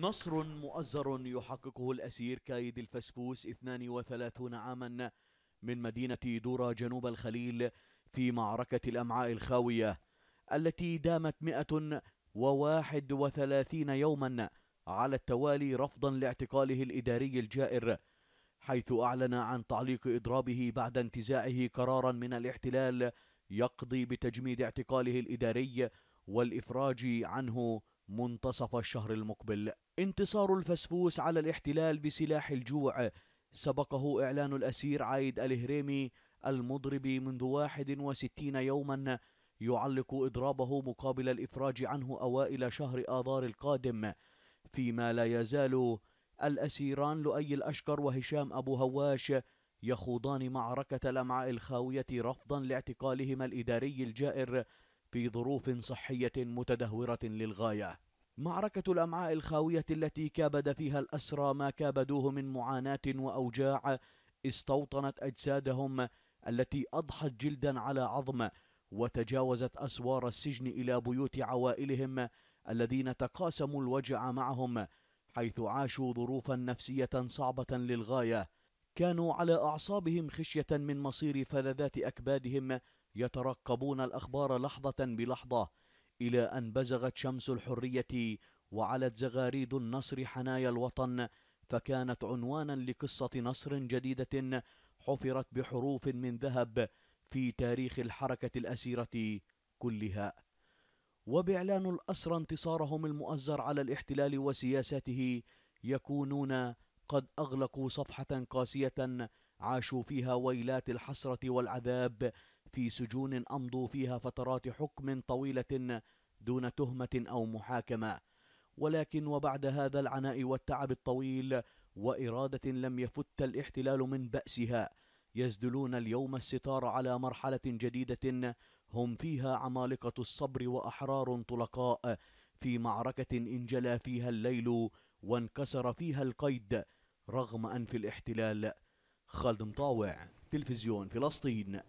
نصر مؤزر يحققه الأسير كايد الفسفوس 32 عاما من مدينة دورا جنوب الخليل في معركة الأمعاء الخاوية التي دامت 131 يوما على التوالي رفضا لاعتقاله الإداري الجائر حيث أعلن عن تعليق إضرابه بعد انتزاعه قرارا من الاحتلال يقضي بتجميد اعتقاله الإداري والإفراج عنه منتصف الشهر المقبل انتصار الفسفوس على الاحتلال بسلاح الجوع سبقه إعلان الأسير عايد الهريمي المضرب منذ واحد وستين يوما يعلق إضرابه مقابل الإفراج عنه أوائل شهر آذار القادم فيما لا يزال الأسيران لؤي الأشكر وهشام أبو هواش يخوضان معركة الأمعاء الخاوية رفضا لاعتقالهما الإداري الجائر في ظروف صحية متدهورة للغاية معركة الأمعاء الخاوية التي كابد فيها الأسرى ما كابدوه من معاناة وأوجاع استوطنت أجسادهم التي أضحت جلدا على عظم وتجاوزت أسوار السجن إلى بيوت عوائلهم الذين تقاسموا الوجع معهم حيث عاشوا ظروفا نفسية صعبة للغاية كانوا على أعصابهم خشية من مصير فلذات أكبادهم يترقبون الأخبار لحظة بلحظة إلى أن بزغت شمس الحرية وعلت زغاريد النصر حنايا الوطن فكانت عنوانا لقصة نصر جديدة حفرت بحروف من ذهب في تاريخ الحركة الأسيرة كلها وبإعلان الأسرى انتصارهم المؤزر على الاحتلال وسياساته يكونون قد أغلقوا صفحة قاسية عاشوا فيها ويلات الحسرة والعذاب في سجون أمضوا فيها فترات حكم طويلة دون تهمة أو محاكمة ولكن وبعد هذا العناء والتعب الطويل وإرادة لم يفت الاحتلال من بأسها يزدلون اليوم الستار على مرحلة جديدة هم فيها عمالقة الصبر وأحرار طلقاء في معركة انجلى فيها الليل وانكسر فيها القيد رغم أنف الاحتلال خالد مطاوع تلفزيون فلسطين